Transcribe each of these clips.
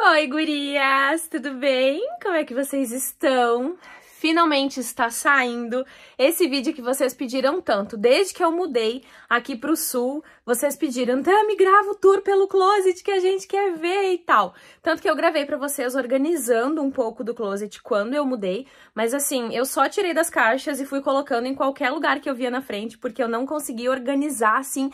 Oi, gurias, tudo bem? Como é que vocês estão? Finalmente está saindo esse vídeo que vocês pediram tanto. Desde que eu mudei aqui para o sul, vocês pediram, me grava o tour pelo closet que a gente quer ver e tal. Tanto que eu gravei para vocês organizando um pouco do closet quando eu mudei, mas assim, eu só tirei das caixas e fui colocando em qualquer lugar que eu via na frente, porque eu não consegui organizar assim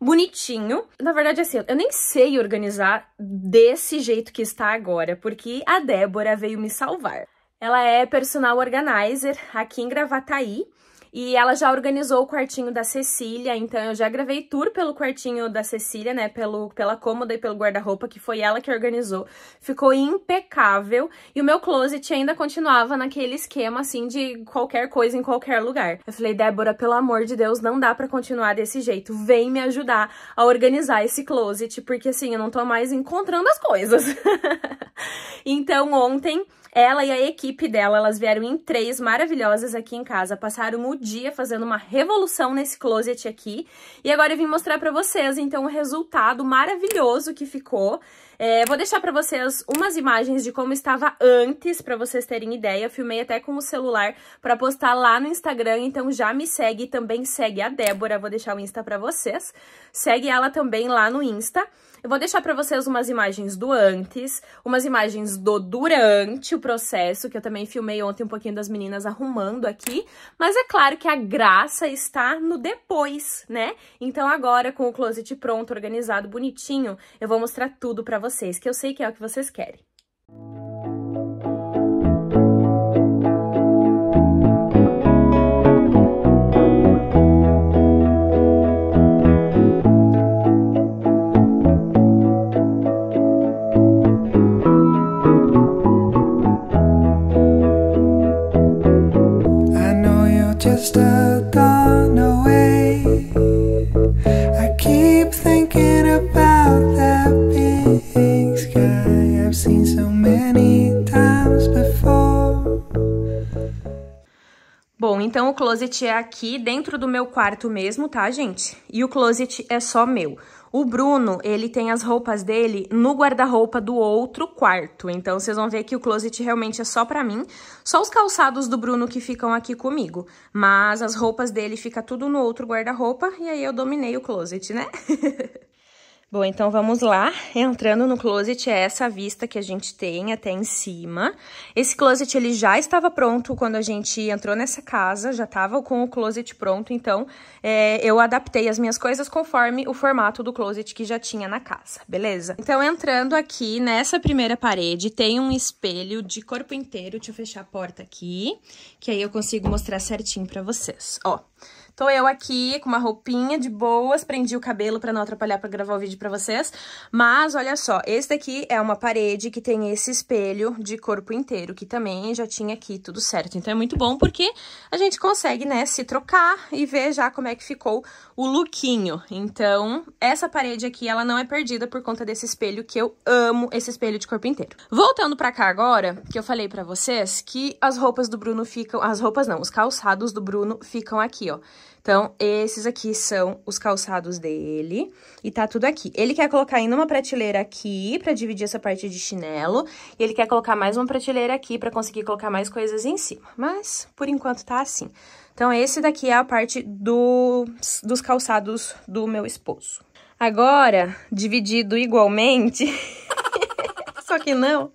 bonitinho. Na verdade, assim, eu nem sei organizar desse jeito que está agora, porque a Débora veio me salvar. Ela é personal organizer aqui em Gravataí e ela já organizou o quartinho da Cecília, então eu já gravei tour pelo quartinho da Cecília, né? Pelo, pela cômoda e pelo guarda-roupa, que foi ela que organizou. Ficou impecável. E o meu closet ainda continuava naquele esquema, assim, de qualquer coisa em qualquer lugar. Eu falei, Débora, pelo amor de Deus, não dá pra continuar desse jeito. Vem me ajudar a organizar esse closet, porque assim, eu não tô mais encontrando as coisas. então, ontem ela e a equipe dela, elas vieram em três maravilhosas aqui em casa, passaram o dia fazendo uma revolução nesse closet aqui. E agora eu vim mostrar pra vocês, então, o resultado maravilhoso que ficou. É, vou deixar pra vocês umas imagens de como estava antes, pra vocês terem ideia. Eu filmei até com o celular pra postar lá no Instagram, então já me segue e também segue a Débora. Vou deixar o Insta pra vocês. Segue ela também lá no Insta. Eu vou deixar para vocês umas imagens do antes, umas imagens do durante o processo, que eu também filmei ontem um pouquinho das meninas arrumando aqui, mas é claro que a graça está no depois, né? Então agora com o closet pronto, organizado, bonitinho, eu vou mostrar tudo para vocês, que eu sei que é o que vocês querem. Música closet é aqui dentro do meu quarto mesmo, tá, gente? E o closet é só meu. O Bruno, ele tem as roupas dele no guarda-roupa do outro quarto. Então, vocês vão ver que o closet realmente é só pra mim. Só os calçados do Bruno que ficam aqui comigo. Mas as roupas dele fica tudo no outro guarda-roupa e aí eu dominei o closet, né? Bom, então vamos lá. Entrando no closet, é essa vista que a gente tem até em cima. Esse closet, ele já estava pronto quando a gente entrou nessa casa, já estava com o closet pronto, então é, eu adaptei as minhas coisas conforme o formato do closet que já tinha na casa, beleza? Então, entrando aqui nessa primeira parede, tem um espelho de corpo inteiro. Deixa eu fechar a porta aqui, que aí eu consigo mostrar certinho pra vocês. Ó. Tô eu aqui com uma roupinha de boas, prendi o cabelo pra não atrapalhar pra gravar o vídeo pra vocês. Mas, olha só, esse daqui é uma parede que tem esse espelho de corpo inteiro, que também já tinha aqui tudo certo. Então, é muito bom porque a gente consegue, né, se trocar e ver já como é que ficou o lookinho. Então, essa parede aqui, ela não é perdida por conta desse espelho, que eu amo esse espelho de corpo inteiro. Voltando pra cá agora, que eu falei pra vocês que as roupas do Bruno ficam... As roupas não, os calçados do Bruno ficam aqui, ó. Então, esses aqui são os calçados dele e tá tudo aqui. Ele quer colocar ainda uma prateleira aqui pra dividir essa parte de chinelo e ele quer colocar mais uma prateleira aqui pra conseguir colocar mais coisas em cima. Mas, por enquanto, tá assim. Então, esse daqui é a parte do, dos calçados do meu esposo. Agora, dividido igualmente, só que não,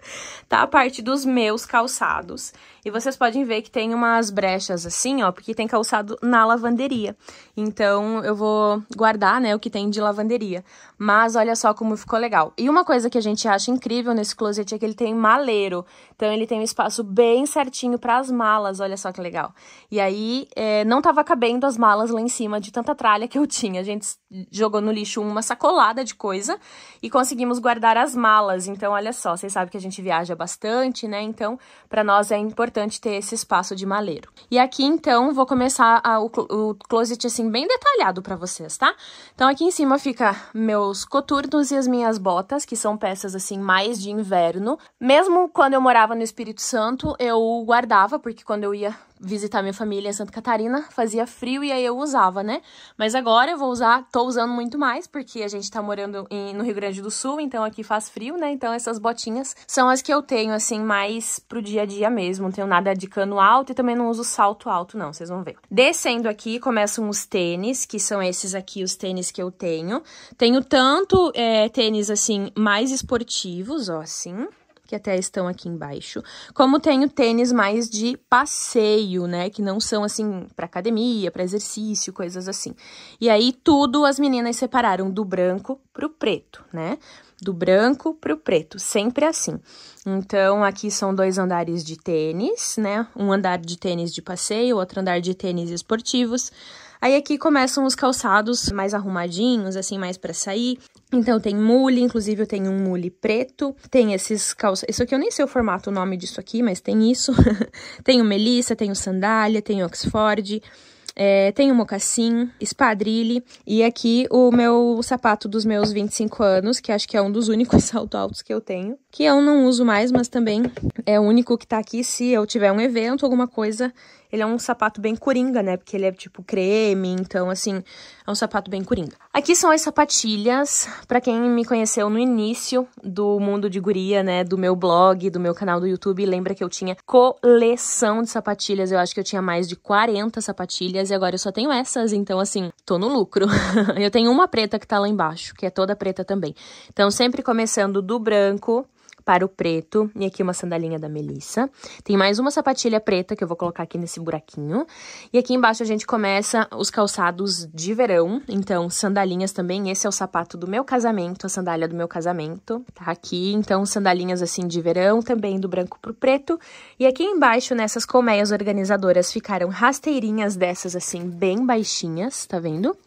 tá a parte dos meus calçados. E vocês podem ver que tem umas brechas assim, ó, porque tem calçado na lavanderia. Então eu vou guardar, né, o que tem de lavanderia. Mas olha só como ficou legal. E uma coisa que a gente acha incrível nesse closet é que ele tem maleiro. Então ele tem um espaço bem certinho para as malas, olha só que legal. E aí é, não tava cabendo as malas lá em cima de tanta tralha que eu tinha. A gente jogou no lixo uma sacolada de coisa e conseguimos guardar as malas. Então olha só, vocês sabem que a gente viaja bastante, né? Então para nós é importante importante ter esse espaço de maleiro. E aqui, então, vou começar a, o, o closet, assim, bem detalhado para vocês, tá? Então, aqui em cima fica meus coturnos e as minhas botas, que são peças, assim, mais de inverno. Mesmo quando eu morava no Espírito Santo, eu guardava, porque quando eu ia visitar minha família em Santa Catarina, fazia frio e aí eu usava, né? Mas agora eu vou usar, tô usando muito mais, porque a gente tá morando em, no Rio Grande do Sul, então aqui faz frio, né? Então essas botinhas são as que eu tenho, assim, mais pro dia a dia mesmo. Não tenho nada de cano alto e também não uso salto alto, não, vocês vão ver. Descendo aqui, começam os tênis, que são esses aqui, os tênis que eu tenho. Tenho tanto é, tênis, assim, mais esportivos, ó, assim, que até estão aqui embaixo. Como tenho tênis mais de passeio, né, que não são assim para academia, para exercício, coisas assim. E aí tudo as meninas separaram do branco pro preto, né? Do branco pro preto, sempre assim. Então aqui são dois andares de tênis, né? Um andar de tênis de passeio, outro andar de tênis esportivos. Aí aqui começam os calçados mais arrumadinhos, assim, mais para sair. Então tem mule, inclusive eu tenho um mule preto, tem esses calçados, isso aqui eu nem sei o formato, o nome disso aqui, mas tem isso. tem o melissa, tem o sandália, o oxford, é, tenho mocassim, espadrille e aqui o meu sapato dos meus 25 anos, que acho que é um dos únicos salto altos que eu tenho, que eu não uso mais, mas também é o único que tá aqui se eu tiver um evento, alguma coisa, ele é um sapato bem coringa, né? Porque ele é tipo creme, então assim, é um sapato bem coringa. Aqui são as sapatilhas, para quem me conheceu no início do mundo de guria, né, do meu blog, do meu canal do YouTube, lembra que eu tinha coleção de sapatilhas. Eu acho que eu tinha mais de 40 sapatilhas e agora eu só tenho essas, então assim, tô no lucro. eu tenho uma preta que tá lá embaixo, que é toda preta também. Então sempre começando do branco, para o preto. E aqui uma sandalinha da Melissa. Tem mais uma sapatilha preta que eu vou colocar aqui nesse buraquinho. E aqui embaixo a gente começa os calçados de verão. Então, sandalinhas também. Esse é o sapato do meu casamento, a sandália do meu casamento. Tá aqui. Então, sandalinhas assim de verão, também do branco pro preto. E aqui embaixo, nessas colmeias organizadoras, ficaram rasteirinhas dessas assim, bem baixinhas, tá vendo?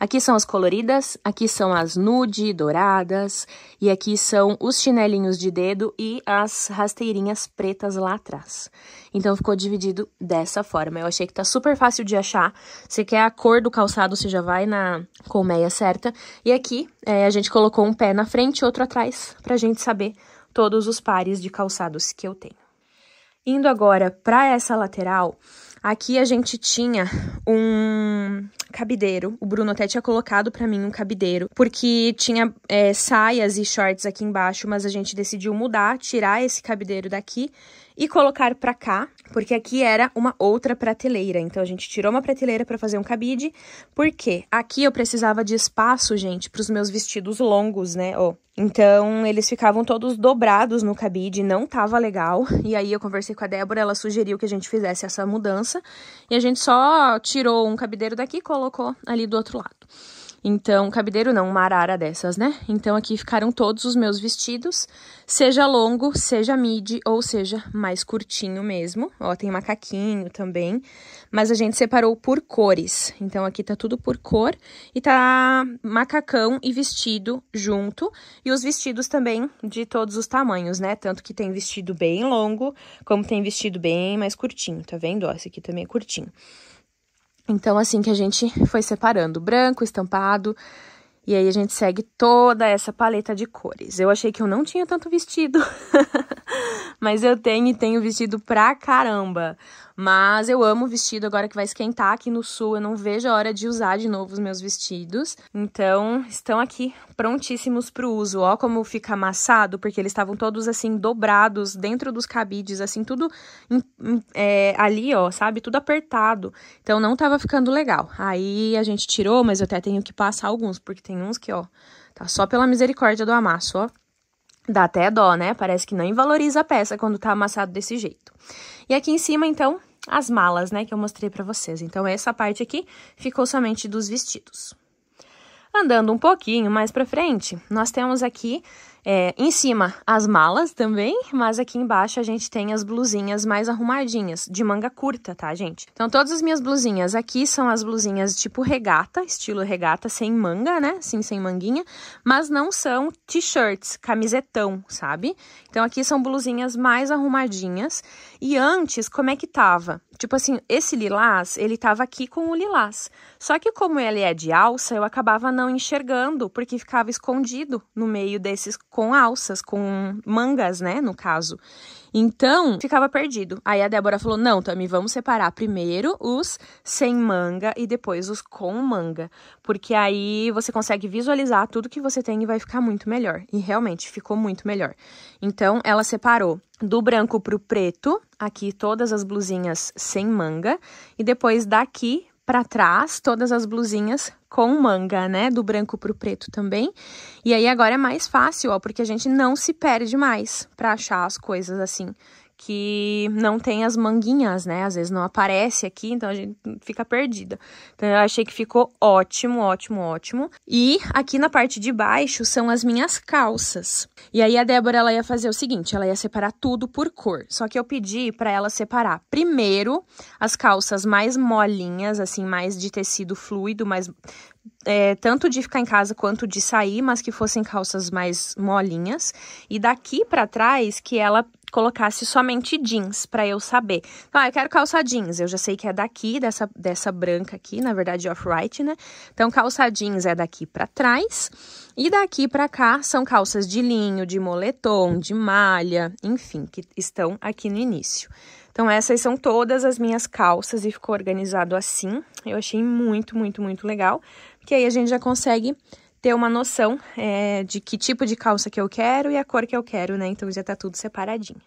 Aqui são as coloridas, aqui são as nude, douradas, e aqui são os chinelinhos de dedo e as rasteirinhas pretas lá atrás. Então, ficou dividido dessa forma. Eu achei que tá super fácil de achar. Se quer a cor do calçado, você já vai na colmeia certa. E aqui, é, a gente colocou um pé na frente e outro atrás, pra gente saber todos os pares de calçados que eu tenho. Indo agora para essa lateral, aqui a gente tinha um cabideiro. O Bruno até tinha colocado para mim um cabideiro, porque tinha é, saias e shorts aqui embaixo, mas a gente decidiu mudar, tirar esse cabideiro daqui e colocar para cá, porque aqui era uma outra prateleira. Então a gente tirou uma prateleira para fazer um cabide, porque aqui eu precisava de espaço, gente, para os meus vestidos longos, né? Oh. Então eles ficavam todos dobrados no cabide, não tava legal. E aí eu conversei com a Débora, ela sugeriu que a gente fizesse essa mudança e a gente só tirou um cabideiro daqui e colocou ali do outro lado. Então, cabideiro não, uma arara dessas, né? Então aqui ficaram todos os meus vestidos, seja longo, seja midi ou seja mais curtinho mesmo. Ó, tem macaquinho também, mas a gente separou por cores. Então aqui tá tudo por cor e tá macacão e vestido junto e os vestidos também de todos os tamanhos, né? Tanto que tem vestido bem longo, como tem vestido bem mais curtinho, tá vendo? Ó, esse aqui também é curtinho. Então, assim que a gente foi separando branco, estampado, e aí a gente segue toda essa paleta de cores. Eu achei que eu não tinha tanto vestido, mas eu tenho e tenho vestido pra caramba. Mas eu amo vestido agora que vai esquentar aqui no sul. Eu não vejo a hora de usar de novo os meus vestidos. Então, estão aqui prontíssimos para o uso. Ó como fica amassado, porque eles estavam todos assim dobrados dentro dos cabides, assim tudo é, ali, ó, sabe? Tudo apertado. Então, não tava ficando legal. Aí a gente tirou, mas eu até tenho que passar alguns, porque tem uns que, ó, tá só pela misericórdia do amasso, ó. Dá até dó, né? Parece que nem valoriza a peça quando tá amassado desse jeito. E aqui em cima, então, as malas, né, que eu mostrei para vocês. Então, essa parte aqui ficou somente dos vestidos. Andando um pouquinho mais para frente, nós temos aqui é, em cima, as malas também, mas aqui embaixo a gente tem as blusinhas mais arrumadinhas, de manga curta, tá, gente? Então, todas as minhas blusinhas aqui são as blusinhas tipo regata, estilo regata, sem manga, né? Sim, sem manguinha, mas não são t-shirts, camisetão, sabe? Então, aqui são blusinhas mais arrumadinhas. E antes, como é que tava? Tipo assim, esse lilás, ele tava aqui com o lilás. Só que como ele é de alça, eu acabava não enxergando, porque ficava escondido no meio desses com alças, com mangas, né, no caso. Então, ficava perdido. Aí a Débora falou: não, Tami, vamos separar primeiro os sem manga e depois os com manga. Porque aí você consegue visualizar tudo que você tem e vai ficar muito melhor. E realmente ficou muito melhor. Então, ela separou do branco para o preto, aqui todas as blusinhas sem manga, e depois daqui para trás todas as blusinhas com manga, né? Do branco pro preto também. E aí agora é mais fácil, ó, porque a gente não se perde mais para achar as coisas assim que não tem as manguinhas, né? Às vezes não aparece aqui, então a gente fica perdida. Então eu achei que ficou ótimo, ótimo, ótimo. E aqui na parte de baixo são as minhas calças. E aí a Débora ela ia fazer o seguinte, ela ia separar tudo por cor. Só que eu pedi para ela separar primeiro as calças mais molinhas, assim, mais de tecido fluido, mais é, tanto de ficar em casa quanto de sair, mas que fossem calças mais molinhas. E daqui para trás que ela colocasse somente jeans para eu saber. Então, ah, eu quero calça jeans. Eu já sei que é daqui dessa dessa branca aqui, na verdade off-white, né? Então, calça jeans é daqui para trás. E daqui para cá são calças de linho, de moletom, de malha, enfim, que estão aqui no início. Então, essas são todas as minhas calças e ficou organizado assim. Eu achei muito, muito, muito legal que aí a gente já consegue ter uma noção é, de que tipo de calça que eu quero e a cor que eu quero, né? Então já tá tudo separadinho.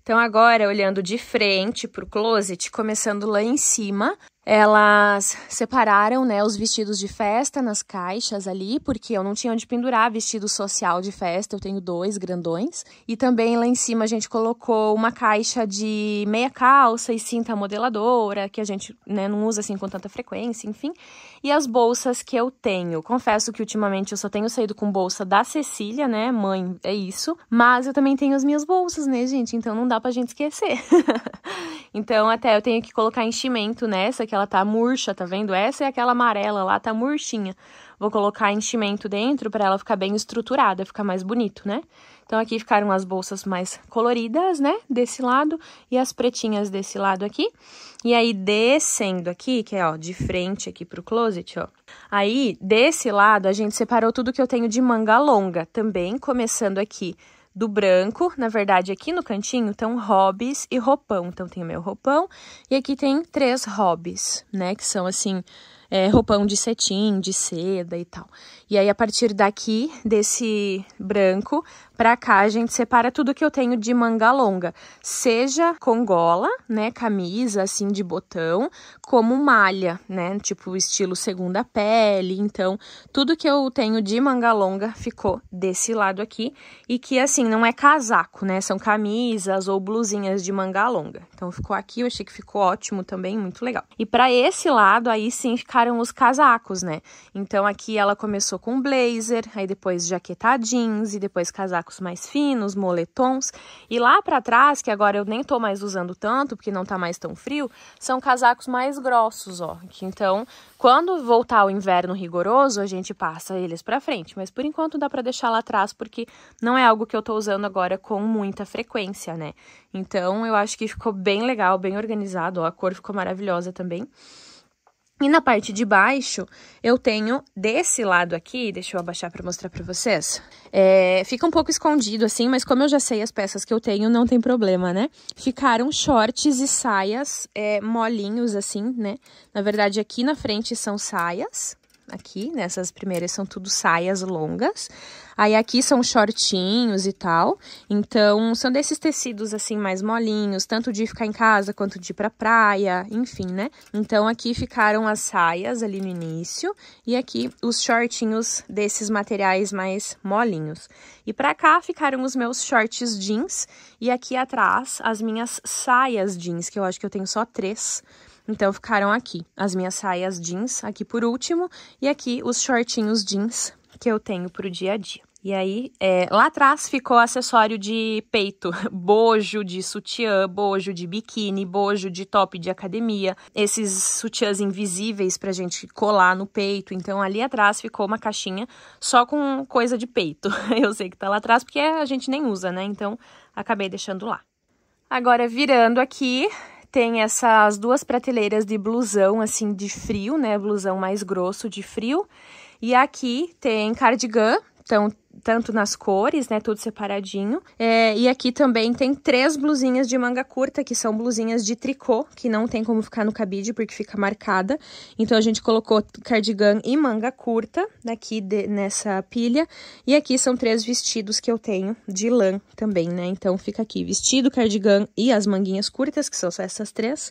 Então agora olhando de frente pro closet, começando lá em cima, elas separaram, né, os vestidos de festa nas caixas ali, porque eu não tinha onde pendurar vestido social de festa, eu tenho dois grandões. E também lá em cima a gente colocou uma caixa de meia calça e cinta modeladora, que a gente, né, não usa assim com tanta frequência, enfim. E as bolsas que eu tenho. Confesso que ultimamente eu só tenho saído com bolsa da Cecília, né, mãe, é isso. Mas eu também tenho as minhas bolsas, né, gente? Então não dá pra gente esquecer. então até eu tenho que colocar enchimento nessa que ela tá murcha, tá vendo? Essa é aquela amarela lá, tá murchinha. Vou colocar enchimento dentro para ela ficar bem estruturada, ficar mais bonito, né? Então, aqui ficaram as bolsas mais coloridas, né? Desse lado e as pretinhas desse lado aqui. E aí, descendo aqui, que é, ó, de frente aqui pro closet, ó. Aí, desse lado, a gente separou tudo que eu tenho de manga longa também, começando aqui do branco. Na verdade, aqui no cantinho estão hobbies e roupão. Então, tem o meu roupão e aqui tem três hobbies, né? Que são assim é, roupão de cetim, de seda e tal. E aí, a partir daqui, desse branco, pra cá, a gente separa tudo que eu tenho de manga longa, seja com gola, né, camisa assim de botão, como malha, né, tipo estilo segunda pele. Então, tudo que eu tenho de manga longa ficou desse lado aqui e que assim não é casaco, né, são camisas ou blusinhas de manga longa. Então, ficou aqui, eu achei que ficou ótimo também, muito legal. E para esse lado aí sim ficar eram os casacos, né? Então aqui ela começou com blazer, aí depois jaqueta jeans e depois casacos mais finos, moletons. E lá para trás, que agora eu nem tô mais usando tanto, porque não tá mais tão frio, são casacos mais grossos, ó. Que então, quando voltar o inverno rigoroso, a gente passa eles para frente, mas por enquanto dá para deixar lá atrás porque não é algo que eu tô usando agora com muita frequência, né? Então, eu acho que ficou bem legal, bem organizado, ó, a cor ficou maravilhosa também. E na parte de baixo, eu tenho desse lado aqui, deixa eu abaixar para mostrar para vocês. É, fica um pouco escondido assim, mas como eu já sei as peças que eu tenho, não tem problema, né? Ficaram shorts e saias é, molinhos assim, né? Na verdade, aqui na frente são saias, aqui, nessas né? primeiras são tudo saias longas. Aí aqui são shortinhos e tal. Então, são desses tecidos assim mais molinhos, tanto de ficar em casa quanto de ir pra praia, enfim, né? Então, aqui ficaram as saias ali no início e aqui os shortinhos desses materiais mais molinhos. E pra cá ficaram os meus shorts jeans e aqui atrás as minhas saias jeans, que eu acho que eu tenho só três. Então, ficaram aqui as minhas saias jeans, aqui por último, e aqui os shortinhos jeans que eu tenho pro dia a dia. E aí, é, lá atrás ficou acessório de peito, bojo de sutiã, bojo de biquíni, bojo de top de academia, esses sutiãs invisíveis pra gente colar no peito. Então, ali atrás ficou uma caixinha só com coisa de peito. Eu sei que tá lá atrás porque a gente nem usa, né? Então, acabei deixando lá. Agora, virando aqui, tem essas duas prateleiras de blusão, assim, de frio, né? Blusão mais grosso de frio e aqui tem cardigan, então tanto nas cores, né, tudo separadinho. É, e aqui também tem três blusinhas de manga curta, que são blusinhas de tricô, que não tem como ficar no cabide, porque fica marcada. Então, a gente colocou cardigan e manga curta aqui de, nessa pilha. E aqui são três vestidos que eu tenho de lã também, né? Então, fica aqui vestido, cardigan e as manguinhas curtas, que são só essas três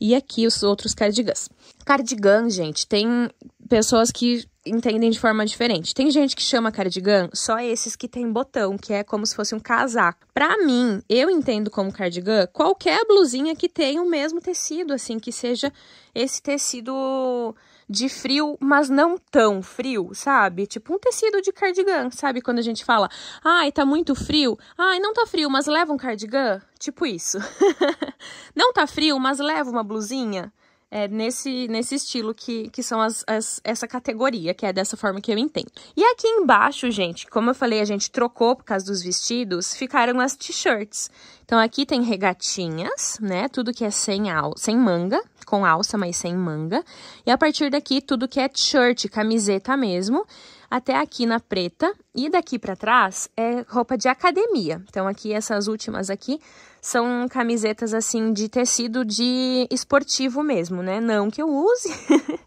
e aqui os outros cardigans. Cardigan, gente, tem pessoas que entendem de forma diferente. Tem gente que chama cardigan só esses que tem botão, que é como se fosse um casaco. Para mim, eu entendo como cardigan qualquer blusinha que tenha o mesmo tecido, assim, que seja esse tecido de frio, mas não tão frio, sabe? Tipo um tecido de cardigan, sabe? Quando a gente fala, ai, tá muito frio, ai, não tá frio, mas leva um cardigan, tipo isso. não tá frio, mas leva uma blusinha é, nesse, nesse estilo que, que são as, as, essa categoria, que é dessa forma que eu entendo. E aqui embaixo, gente, como eu falei, a gente trocou por causa dos vestidos, ficaram as t-shirts. Então, aqui tem regatinhas, né? Tudo que é sem, al sem manga, com alça, mas sem manga. E a partir daqui, tudo que é t-shirt, camiseta mesmo até aqui na preta e daqui para trás é roupa de academia. Então aqui essas últimas aqui são camisetas assim de tecido de esportivo mesmo, né? Não que eu use,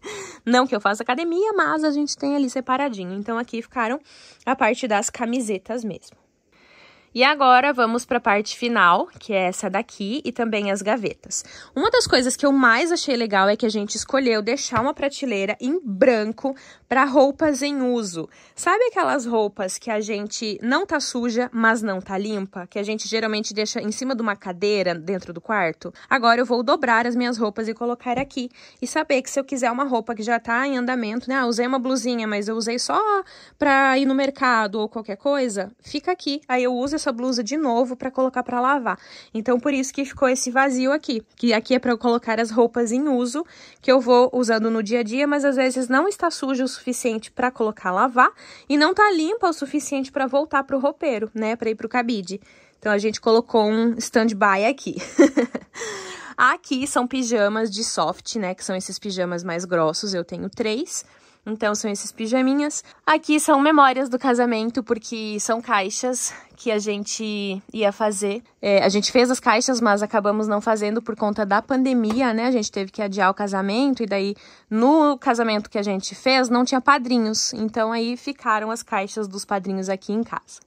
não que eu faça academia, mas a gente tem ali separadinho. Então aqui ficaram a parte das camisetas mesmo. E agora vamos para a parte final, que é essa daqui, e também as gavetas. Uma das coisas que eu mais achei legal é que a gente escolheu deixar uma prateleira em branco para roupas em uso. Sabe aquelas roupas que a gente não tá suja, mas não tá limpa? Que a gente geralmente deixa em cima de uma cadeira dentro do quarto? Agora eu vou dobrar as minhas roupas e colocar aqui. E saber que se eu quiser uma roupa que já tá em andamento, né? Ah, usei uma blusinha, mas eu usei só para ir no mercado ou qualquer coisa, fica aqui. Aí eu uso essa essa blusa de novo para colocar para lavar. Então, por isso que ficou esse vazio aqui, que aqui é para eu colocar as roupas em uso, que eu vou usando no dia a dia, mas às vezes não está suja o suficiente para colocar lavar e não tá limpa o suficiente para voltar pro roupeiro, né, para ir pro cabide. Então, a gente colocou um stand-by aqui. Aqui são pijamas de soft, né? Que são esses pijamas mais grossos. Eu tenho três. Então são esses pijaminhas. Aqui são memórias do casamento, porque são caixas que a gente ia fazer. É, a gente fez as caixas, mas acabamos não fazendo por conta da pandemia, né? A gente teve que adiar o casamento, e daí no casamento que a gente fez não tinha padrinhos. Então aí ficaram as caixas dos padrinhos aqui em casa.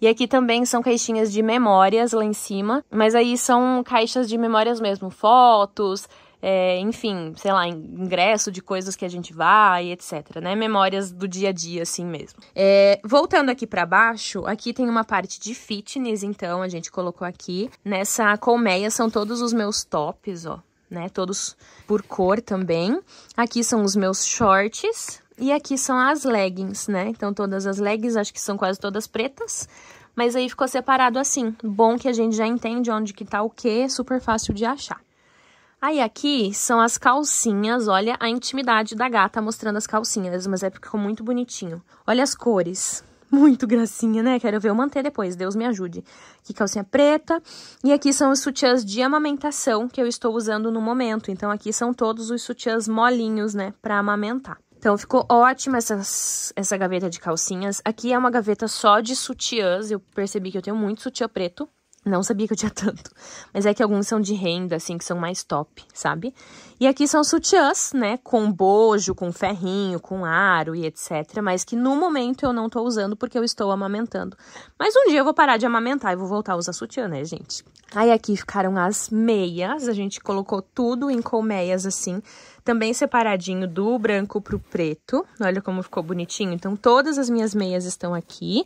E aqui também são caixinhas de memórias lá em cima, mas aí são caixas de memórias mesmo, fotos, é, enfim, sei lá, ingresso de coisas que a gente vai, etc. Né? Memórias do dia a dia, assim mesmo. É, voltando aqui para baixo, aqui tem uma parte de fitness, então a gente colocou aqui. Nessa colmeia são todos os meus tops, ó. Né, todos por cor também. Aqui são os meus shorts, e aqui são as leggings, né? Então, todas as leggings, acho que são quase todas pretas. Mas aí ficou separado assim. Bom que a gente já entende onde que tá o que, super fácil de achar. Aí aqui são as calcinhas, olha a intimidade da gata mostrando as calcinhas, mas é porque ficou muito bonitinho. Olha as cores, muito gracinha, né? Quero ver eu manter depois, Deus me ajude. Aqui calcinha preta, e aqui são os sutiãs de amamentação que eu estou usando no momento, então aqui são todos os sutiãs molinhos, né, para amamentar. Então, ficou ótima essa gaveta de calcinhas. Aqui é uma gaveta só de sutiãs. Eu percebi que eu tenho muito sutiã preto. Não sabia que eu tinha tanto. Mas é que alguns são de renda, assim, que são mais top, sabe? E aqui são sutiãs, né? Com bojo, com ferrinho, com aro e etc. Mas que no momento eu não tô usando porque eu estou amamentando. Mas um dia eu vou parar de amamentar e vou voltar a usar sutiã, né, gente? Aí aqui ficaram as meias, a gente colocou tudo em colmeias assim, também separadinho do branco pro preto. Olha como ficou bonitinho. Então todas as minhas meias estão aqui.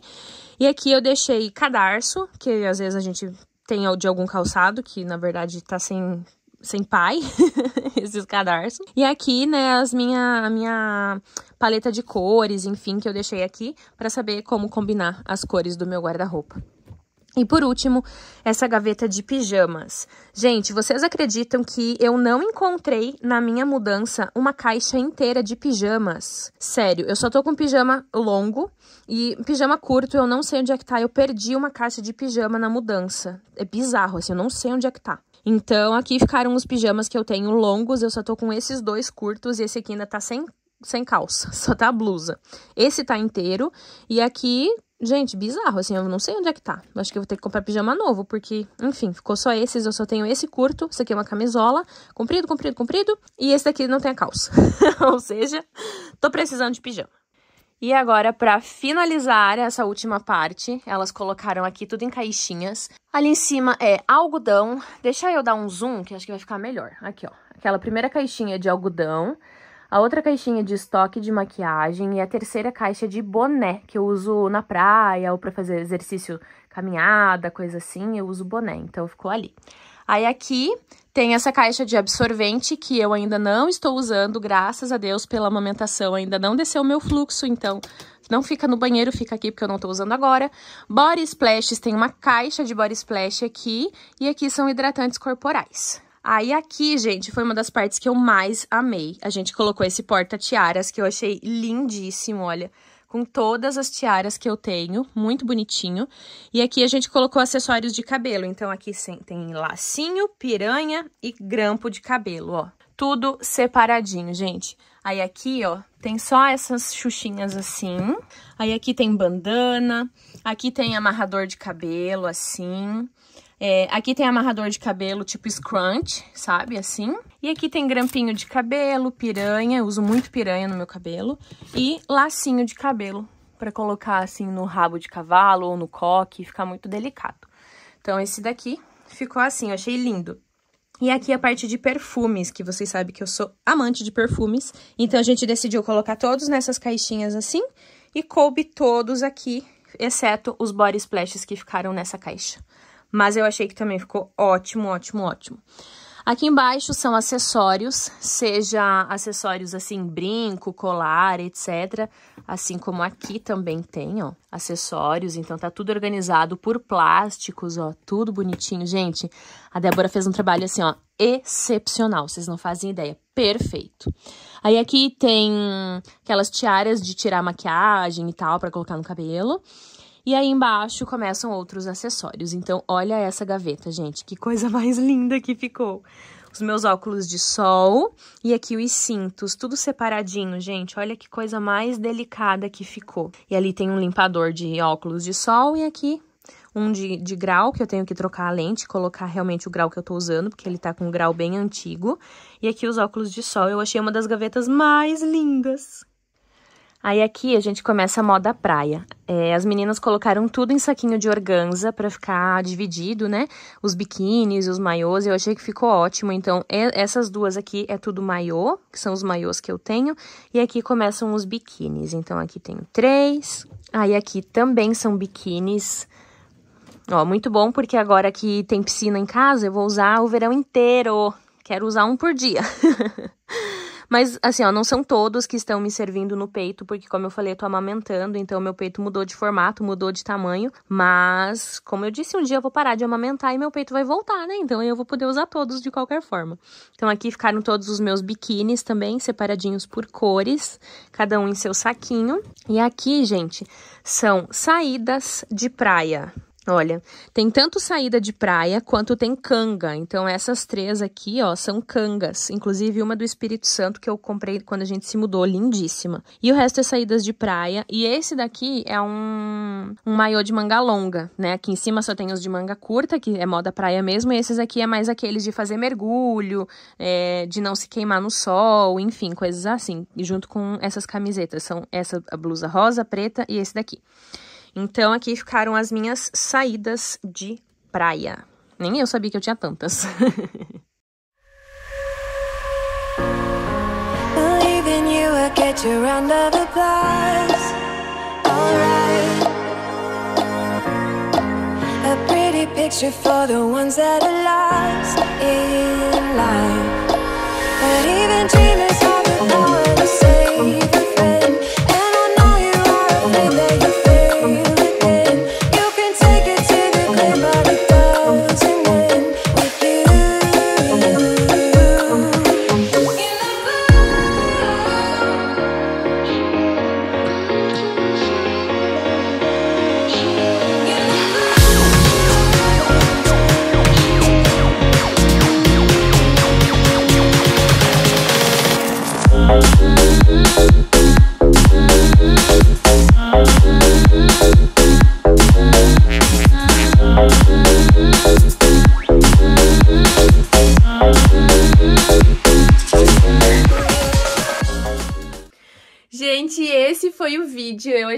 E aqui eu deixei cadarço, que às vezes a gente tem de algum calçado que na verdade tá sem sem pai, esses cadarços. E aqui, né, as minha, a minha paleta de cores, enfim, que eu deixei aqui para saber como combinar as cores do meu guarda-roupa. E por último, essa gaveta de pijamas. Gente, vocês acreditam que eu não encontrei na minha mudança uma caixa inteira de pijamas? Sério, eu só tô com pijama longo e pijama curto, eu não sei onde é que tá. Eu perdi uma caixa de pijama na mudança. É bizarro, assim, eu não sei onde é que tá. Então, aqui ficaram os pijamas que eu tenho longos, eu só tô com esses dois curtos e esse aqui ainda tá sem sem calça, só tá a blusa. Esse tá inteiro e aqui Gente, bizarro, assim, eu não sei onde é que tá. Eu acho que eu vou ter que comprar pijama novo, porque, enfim, ficou só esses, eu só tenho esse curto. Isso aqui é uma camisola, comprido, comprido, comprido. E esse daqui não tem a calça. Ou seja, tô precisando de pijama. E agora, para finalizar essa última parte, elas colocaram aqui tudo em caixinhas. Ali em cima é algodão. Deixa eu dar um zoom, que acho que vai ficar melhor. Aqui, ó. Aquela primeira caixinha de algodão a outra caixinha de estoque de maquiagem e a terceira caixa de boné, que eu uso na praia ou para fazer exercício, caminhada, coisa assim, eu uso boné, então ficou ali. Aí aqui tem essa caixa de absorvente que eu ainda não estou usando, graças a Deus pela amamentação, ainda não desceu o meu fluxo, então não fica no banheiro, fica aqui porque eu não estou usando agora. Body Splashes, tem uma caixa de Body Splash aqui, e aqui são hidratantes corporais. Aí ah, aqui, gente, foi uma das partes que eu mais amei. A gente colocou esse porta-tiaras que eu achei lindíssimo, olha. Com todas as tiaras que eu tenho, muito bonitinho. E aqui a gente colocou acessórios de cabelo. Então aqui tem lacinho, piranha e grampo de cabelo, ó. Tudo separadinho, gente. Aí aqui, ó, tem só essas xuxinhas assim. Aí aqui tem bandana, aqui tem amarrador de cabelo, assim. É, aqui tem amarrador de cabelo tipo scrunch, sabe? Assim. E aqui tem grampinho de cabelo, piranha, eu uso muito piranha no meu cabelo. E lacinho de cabelo, para colocar assim no rabo de cavalo ou no coque, fica muito delicado. Então esse daqui ficou assim, eu achei lindo. E aqui é a parte de perfumes, que vocês sabem que eu sou amante de perfumes. Então, a gente decidiu colocar todos nessas caixinhas assim e coube todos aqui, exceto os body splashes que ficaram nessa caixa mas eu achei que também ficou ótimo, ótimo, ótimo. Aqui embaixo são acessórios, seja acessórios assim, brinco, colar, etc. Assim como aqui também tem, ó, acessórios. Então tá tudo organizado por plásticos, ó, tudo bonitinho. Gente, a Débora fez um trabalho assim, ó, excepcional, vocês não fazem ideia. Perfeito. Aí aqui tem aquelas tiaras de tirar maquiagem e tal para colocar no cabelo. E aí embaixo começam outros acessórios. Então, olha essa gaveta, gente. Que coisa mais linda que ficou. Os meus óculos de sol e aqui os cintos, tudo separadinho, gente. Olha que coisa mais delicada que ficou. E ali tem um limpador de óculos de sol e aqui um de, de, grau, que eu tenho que trocar a lente, colocar realmente o grau que eu tô usando, porque ele tá com um grau bem antigo. E aqui os óculos de sol, eu achei uma das gavetas mais lindas. Aí aqui a gente começa a moda praia. É, as meninas colocaram tudo em saquinho de organza para ficar dividido, né? Os biquínis, os maiôs, eu achei que ficou ótimo. Então, é, essas duas aqui é tudo maiô, que são os maiôs que eu tenho. E aqui começam os biquínis. Então, aqui tenho três. Aí aqui também são biquínis. Ó, muito bom, porque agora que tem piscina em casa, eu vou usar o verão inteiro. Quero usar um por dia. Mas, assim, ó, não são todos que estão me servindo no peito, porque, como eu falei, eu tô amamentando, então meu peito mudou de formato, mudou de tamanho. Mas, como eu disse, um dia eu vou parar de amamentar e meu peito vai voltar, né? Então eu vou poder usar todos de qualquer forma. Então aqui ficaram todos os meus biquínis também, separadinhos por cores, cada um em seu saquinho. E aqui, gente, são saídas de praia. Olha, tem tanto saída de praia quanto tem canga. Então, essas três aqui, ó, são cangas. Inclusive, uma do Espírito Santo que eu comprei quando a gente se mudou, lindíssima. E o resto é saídas de praia. E esse daqui é um, um maiô de manga longa, né? Aqui em cima só tem os de manga curta, que é moda praia mesmo. E esses aqui é mais aqueles de fazer mergulho, é, de não se queimar no sol, enfim, coisas assim. E junto com essas camisetas. São essa blusa rosa, preta e esse daqui. Então aqui ficaram as minhas saídas de praia. Nem eu sabia que eu tinha tantas. get your round of applause. Alright. A pretty picture for the ones that are lost in life. But even dreaming.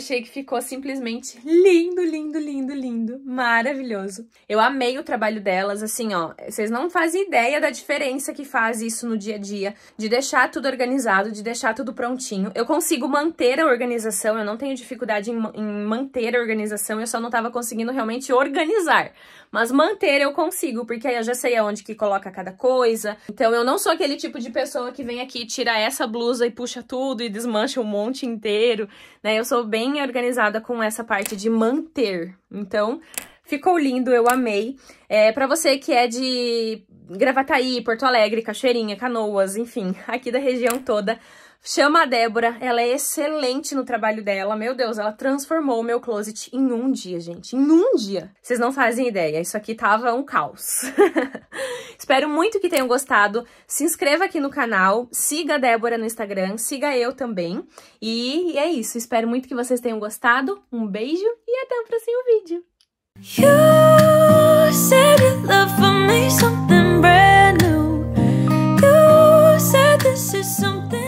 achei que ficou simplesmente lindo, lindo, lindo, lindo, maravilhoso. Eu amei o trabalho delas, assim, ó, vocês não fazem ideia da diferença que faz isso no dia a dia, de deixar tudo organizado, de deixar tudo prontinho. Eu consigo manter a organização, eu não tenho dificuldade em, em manter a organização, eu só não tava conseguindo realmente organizar. Mas manter eu consigo, porque aí eu já sei aonde que coloca cada coisa. Então eu não sou aquele tipo de pessoa que vem aqui, tira essa blusa e puxa tudo e desmancha um monte inteiro, né? Eu sou bem organizada com essa parte de manter. Então, Ficou lindo, eu amei. É, para você que é de Gravataí, Porto Alegre, Cachoeirinha, Canoas, enfim, aqui da região toda, Chama a Débora, ela é excelente no trabalho dela. Meu Deus, ela transformou o meu closet em um dia, gente. Em um dia. Vocês não fazem ideia, isso aqui tava um caos. Espero muito que tenham gostado. Se inscreva aqui no canal, siga a Débora no Instagram, siga eu também. E é isso, espero muito que vocês tenham gostado. Um beijo e até o próximo vídeo. You